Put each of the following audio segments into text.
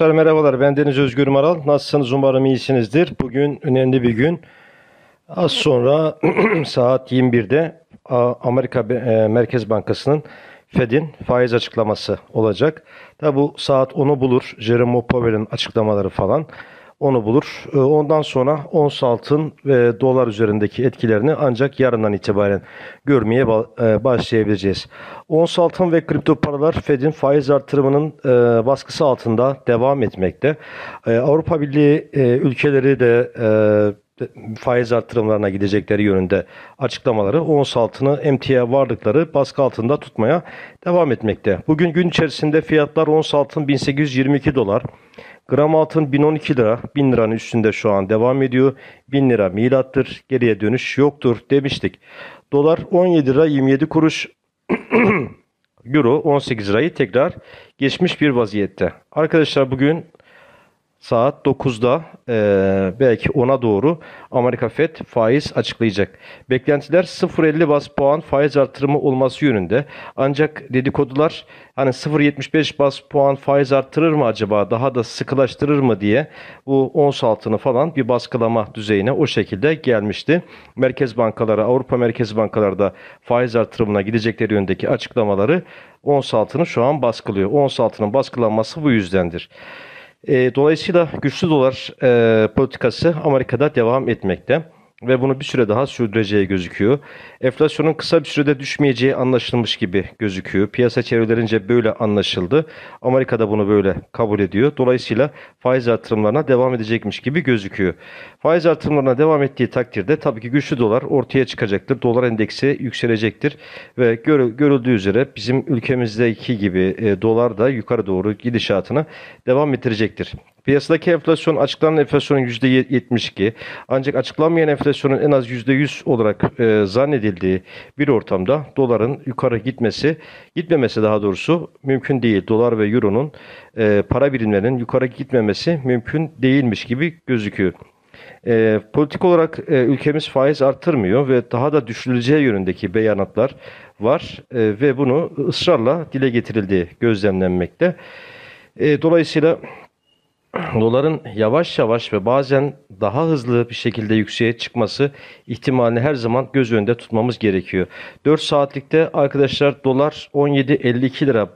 Arkadaşlar merhabalar. Ben Deniz Özgür Maral. Nasılsınız? Umarım iyisinizdir. Bugün önemli bir gün. Az sonra saat 21'de Amerika e, Merkez Bankası'nın Fed'in faiz açıklaması olacak. Da bu saat 10'u bulur. Jerome Powell'in açıklamaları falan onu bulur. Ee, ondan sonra ons altın ve dolar üzerindeki etkilerini ancak yarından itibaren görmeye e, başlayabileceğiz. Ons altın ve kripto paralar Fed'in faiz artırımının e, baskısı altında devam etmekte. E, Avrupa Birliği ülkeleri de faiz artırımlarına gidecekleri yönünde açıklamaları ons altını emtia varlıkları baskı altında tutmaya devam etmekte. Bugün gün içerisinde fiyatlar ons altın 1822 dolar, Gram altın 1012 lira, 1000 liranın üstünde şu an devam ediyor. 1000 lira milattır, geriye dönüş yoktur demiştik. Dolar 17 lira 27 kuruş. Euro 18 lirayı tekrar geçmiş bir vaziyette. Arkadaşlar bugün saat 9'da e, belki 10'a doğru Amerika Fed faiz açıklayacak. Beklentiler 0.50 bas puan faiz artırımı olması yönünde. Ancak dedikodular hani 0.75 bas puan faiz artırır mı acaba daha da sıkılaştırır mı diye bu ons altını falan bir baskılama düzeyine o şekilde gelmişti. Merkez bankaları Avrupa Merkez Bankaları da faiz artırımına gidecekleri yönündeki açıklamaları ons altını şu an baskılıyor. Ons altının baskılanması bu yüzdendir. Ee, dolayısıyla güçlü dolar e, politikası Amerika'da devam etmekte ve bunu bir süre daha sürdüreceği gözüküyor. Enflasyonun kısa bir sürede düşmeyeceği anlaşılmış gibi gözüküyor. Piyasa çevrelerince böyle anlaşıldı. Amerika da bunu böyle kabul ediyor. Dolayısıyla faiz artırımlarına devam edecekmiş gibi gözüküyor. Faiz artırımlarına devam ettiği takdirde tabii ki güçlü dolar ortaya çıkacaktır. Dolar endeksi yükselecektir ve görüldüğü üzere bizim ülkemizdeki gibi e, dolar da yukarı doğru gidişatını devam ettirecektir. Piyasadaki enflasyon açıklanan enflasyonun %72 ancak açıklanmayan enflasyonun en az %100 olarak e, zannedildiği bir ortamda doların yukarı gitmesi, gitmemesi daha doğrusu mümkün değil. Dolar ve euronun e, para birimlerinin yukarı gitmemesi mümkün değilmiş gibi gözüküyor. E, politik olarak e, ülkemiz faiz arttırmıyor ve daha da düşürüleceği yönündeki beyanatlar var e, ve bunu ısrarla dile getirildiği gözlemlenmekte. E, dolayısıyla doların yavaş yavaş ve bazen daha hızlı bir şekilde yükseğe çıkması ihtimalini her zaman göz önünde tutmamız gerekiyor. 4 saatlikte arkadaşlar dolar 17.52 lira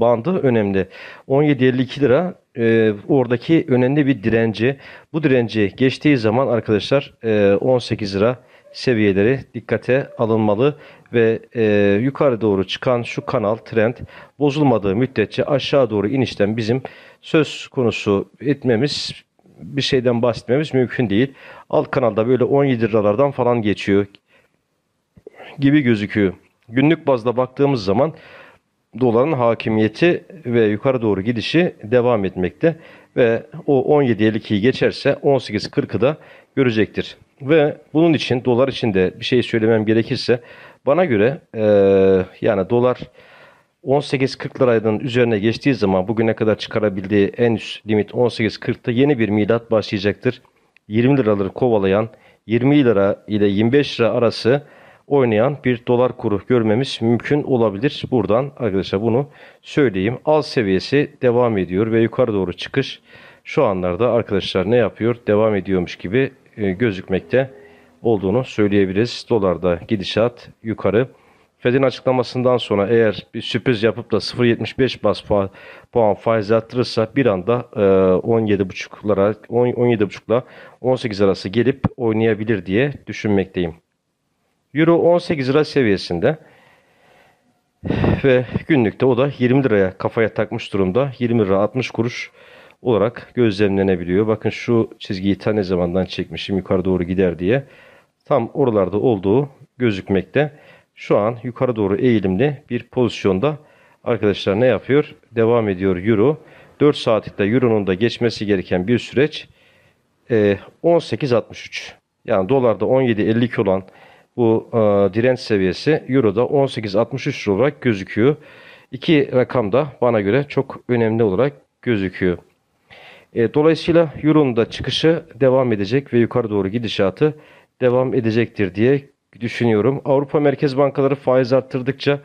bandı önemli. 17.52 lira e, oradaki önemli bir direnci. Bu direnci geçtiği zaman arkadaşlar e, 18 lira seviyeleri dikkate alınmalı ve e, yukarı doğru çıkan şu kanal trend bozulmadığı müddetçe aşağı doğru inişten bizim söz konusu etmemiz bir şeyden bahsetmemiz mümkün değil. Alt kanalda böyle 17 liralardan falan geçiyor gibi gözüküyor. Günlük bazda baktığımız zaman doların hakimiyeti ve yukarı doğru gidişi devam etmekte ve o 17.52'yi geçerse 18.40'ı da görecektir. Ve bunun için dolar için de bir şey söylemem gerekirse bana göre e, yani dolar 18.40 liradan üzerine geçtiği zaman bugüne kadar çıkarabildiği en üst limit 18.40'ta yeni bir milat başlayacaktır. 20 liraları kovalayan 20 lira ile 25 lira arası oynayan bir dolar kuru görmemiz mümkün olabilir. Buradan arkadaşlar bunu söyleyeyim. Al seviyesi devam ediyor ve yukarı doğru çıkış şu anlarda arkadaşlar ne yapıyor? Devam ediyormuş gibi e, gözükmekte olduğunu söyleyebiliriz. Dolarda gidişat yukarı. Fed'in açıklamasından sonra eğer bir sürpriz yapıp da 0.75 bas puan, faiz arttırırsa bir anda e, 17.5'lara ile 18 arası gelip oynayabilir diye düşünmekteyim. Euro 18 lira seviyesinde ve günlükte o da 20 liraya kafaya takmış durumda. 20 lira 60 kuruş olarak gözlemlenebiliyor. Bakın şu çizgiyi ta ne zamandan çekmişim yukarı doğru gider diye. Tam oralarda olduğu gözükmekte. Şu an yukarı doğru eğilimli bir pozisyonda arkadaşlar ne yapıyor? Devam ediyor Euro. 4 saatlikte Euro'nun da geçmesi gereken bir süreç 18.63. E, yani dolarda 17.52 olan bu e, direnç seviyesi Euro'da 18.63 olarak gözüküyor. İki rakam da bana göre çok önemli olarak gözüküyor. E, dolayısıyla Euro'nun da çıkışı devam edecek ve yukarı doğru gidişatı devam edecektir diye düşünüyorum. Avrupa Merkez Bankaları faiz arttırdıkça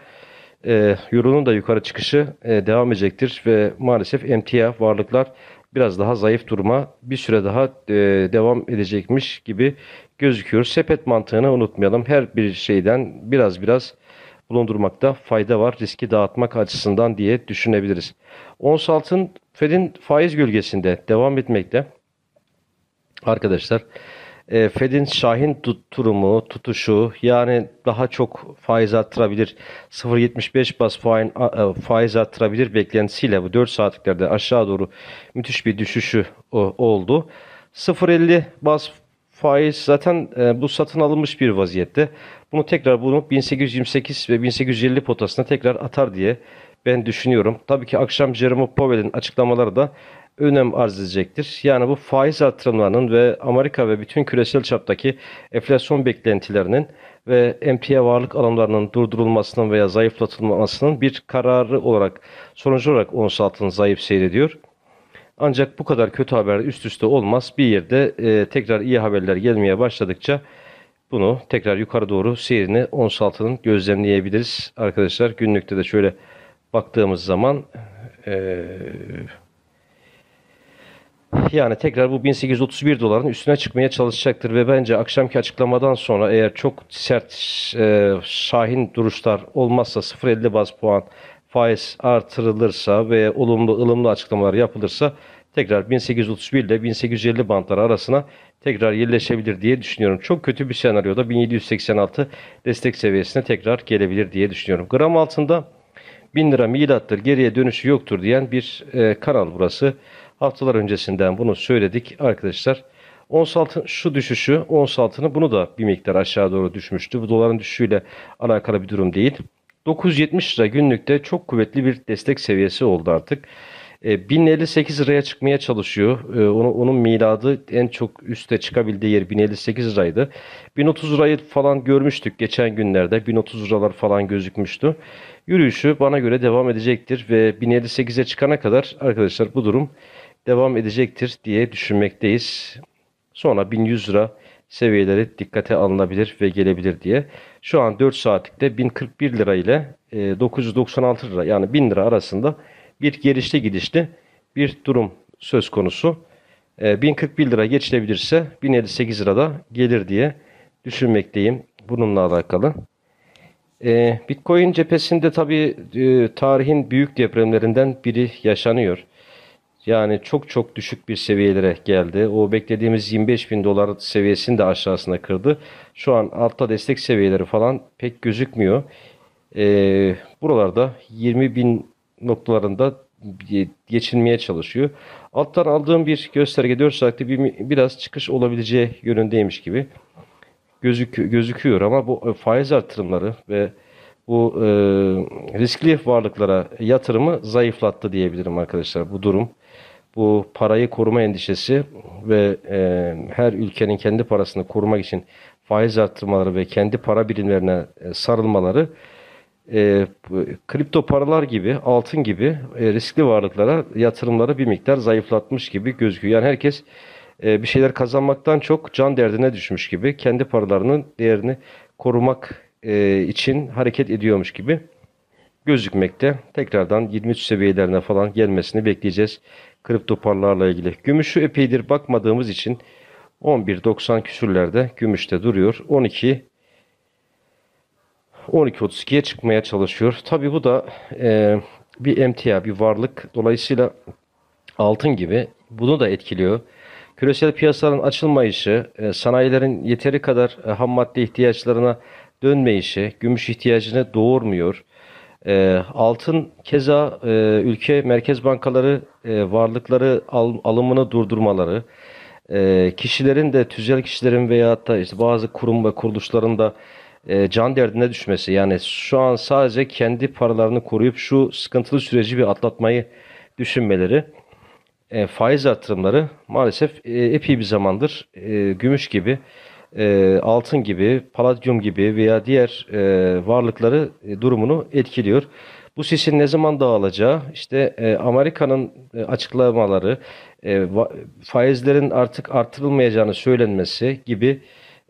e, Euro'nun da yukarı çıkışı e, devam edecektir ve maalesef emtia varlıklar biraz daha zayıf duruma bir süre daha e, devam edecekmiş gibi gözüküyor. Sepet mantığını unutmayalım. Her bir şeyden biraz biraz bulundurmakta fayda var. Riski dağıtmak açısından diye düşünebiliriz. Ons altın Fed'in faiz gölgesinde devam etmekte. Arkadaşlar e, Fed'in şahin tuturumu, tutuşu yani daha çok faiz arttırabilir. 0.75 bas e, faiz, arttırabilir beklentisiyle bu 4 saatliklerde aşağı doğru müthiş bir düşüşü oldu. 0.50 bas faiz zaten e, bu satın alınmış bir vaziyette. Bunu tekrar bunu 1828 ve 1850 potasına tekrar atar diye ben düşünüyorum. Tabii ki akşam Jerome Powell'in açıklamaları da önem arz edecektir. Yani bu faiz artırımlarının ve Amerika ve bütün küresel çaptaki enflasyon beklentilerinin ve emtia varlık alanlarının durdurulmasının veya zayıflatılmasının bir kararı olarak sonucu olarak ons altın zayıf seyrediyor. Ancak bu kadar kötü haber üst üste olmaz. Bir yerde e, tekrar iyi haberler gelmeye başladıkça bunu tekrar yukarı doğru seyrini ons altının gözlemleyebiliriz. Arkadaşlar günlükte de şöyle baktığımız zaman e, yani tekrar bu 1831 doların üstüne çıkmaya çalışacaktır ve bence akşamki açıklamadan sonra eğer çok sert e, şahin duruşlar olmazsa 0.50 baz puan faiz artırılırsa ve olumlu ılımlı açıklamalar yapılırsa tekrar 1831 ile 1850 bantları arasına tekrar yerleşebilir diye düşünüyorum. Çok kötü bir senaryoda 1786 destek seviyesine tekrar gelebilir diye düşünüyorum. Gram altında bin lira milattır geriye dönüşü yoktur diyen bir e, kanal burası. Haftalar öncesinden bunu söyledik arkadaşlar. Ons altın şu düşüşü, ons altını bunu da bir miktar aşağı doğru düşmüştü. Bu doların düşüşüyle alakalı bir durum değil. 970 lira günlükte çok kuvvetli bir destek seviyesi oldu artık. E, 1058 liraya çıkmaya çalışıyor. E, onu, onun miladı en çok üste çıkabildiği yer 1058 liraydı. 1030 lirayı falan görmüştük geçen günlerde. 1030 liralar falan gözükmüştü yürüyüşü bana göre devam edecektir ve 1078'e çıkana kadar arkadaşlar bu durum devam edecektir diye düşünmekteyiz. Sonra 1100 lira seviyeleri dikkate alınabilir ve gelebilir diye. Şu an 4 saatlikte 1041 lira ile 996 e, lira yani 1000 lira arasında bir gelişli gidişli bir durum söz konusu. 1041 e, lira geçilebilirse 1078 lira da gelir diye düşünmekteyim bununla alakalı. Ee, Bitcoin cephesinde tabi e, tarihin büyük depremlerinden biri yaşanıyor. Yani çok çok düşük bir seviyelere geldi. O beklediğimiz 25 bin dolar seviyesini de aşağısına kırdı. Şu an altta destek seviyeleri falan pek gözükmüyor. Ee, buralarda 20 bin noktalarında geçinmeye çalışıyor. Alttan aldığım bir gösterge 4 saatte bir, biraz çıkış olabileceği yönündeymiş gibi gözük gözüküyor ama bu e, faiz artırımları ve bu e, riskli varlıklara yatırımı zayıflattı diyebilirim arkadaşlar bu durum. Bu parayı koruma endişesi ve e, her ülkenin kendi parasını korumak için faiz arttırmaları ve kendi para birimlerine e, sarılmaları e, kripto paralar gibi, altın gibi e, riskli varlıklara yatırımları bir miktar zayıflatmış gibi gözüküyor. Yani herkes ee, bir şeyler kazanmaktan çok can derdine düşmüş gibi kendi paralarının değerini korumak e, için hareket ediyormuş gibi gözükmekte. Tekrardan 23 seviyelerine falan gelmesini bekleyeceğiz. Kripto paralarla ilgili. Gümüşü epeydir bakmadığımız için 11.90 küsürlerde gümüşte duruyor. 12 12.32'ye çıkmaya çalışıyor. Tabi bu da e, bir emtia, bir varlık. Dolayısıyla altın gibi bunu da etkiliyor küresel piyasaların açılmayışı, e, sanayilerin yeteri kadar e, ham madde ihtiyaçlarına dönmeyişi, gümüş ihtiyacını doğurmuyor. E, altın keza ülke merkez bankaları varlıkları alımını durdurmaları, kişilerin de tüzel kişilerin veya da işte bazı kurum ve kuruluşların da can derdine düşmesi. Yani şu an sadece kendi paralarını koruyup şu sıkıntılı süreci bir atlatmayı düşünmeleri e, faiz artırımları maalesef e, epey bir zamandır e, gümüş gibi, e, altın gibi, paladyum gibi veya diğer e, varlıkları e, durumunu etkiliyor. Bu sisin ne zaman dağılacağı, işte e, Amerika'nın e, açıklamaları, e, va, faizlerin artık artırılmayacağını söylenmesi gibi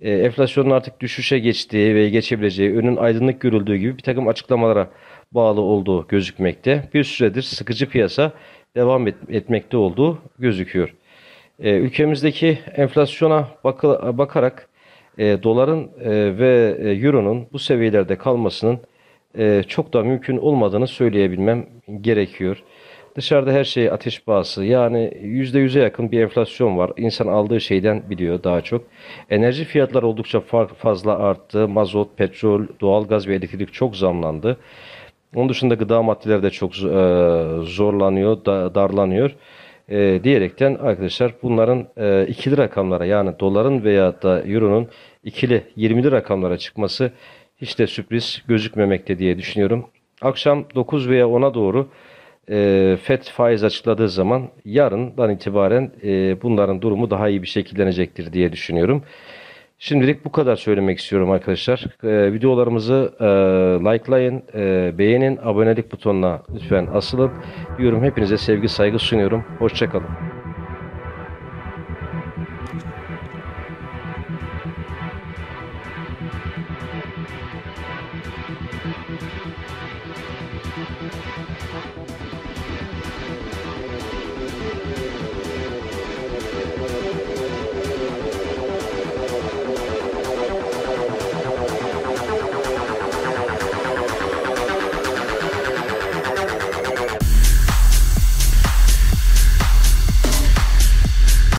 e, enflasyonun artık düşüşe geçtiği ve geçebileceği, önün aydınlık görüldüğü gibi bir takım açıklamalara bağlı olduğu gözükmekte. Bir süredir sıkıcı piyasa devam et, etmekte olduğu gözüküyor. E, ülkemizdeki enflasyona bakı, bakarak e, doların e, ve e, euronun bu seviyelerde kalmasının e, çok da mümkün olmadığını söyleyebilmem gerekiyor. Dışarıda her şey ateş bağısı. Yani %100'e yakın bir enflasyon var. İnsan aldığı şeyden biliyor daha çok. Enerji fiyatları oldukça fazla arttı. Mazot, petrol, doğalgaz ve elektrik çok zamlandı. Onun dışında gıda maddeleri de çok e, zorlanıyor, darlanıyor e, diyerekten arkadaşlar bunların e, ikili rakamlara yani doların veya da euronun ikili 20'li rakamlara çıkması hiç de sürpriz gözükmemekte diye düşünüyorum. Akşam 9 veya 10'a doğru e, FED faiz açıkladığı zaman yarından itibaren e, bunların durumu daha iyi bir şekillenecektir diye düşünüyorum. Şimdilik bu kadar söylemek istiyorum arkadaşlar. Ee, videolarımızı e, likelayın, e, beğenin, abonelik butonuna lütfen asılıp diyorum hepinize sevgi saygı sunuyorum. Hoşçakalın.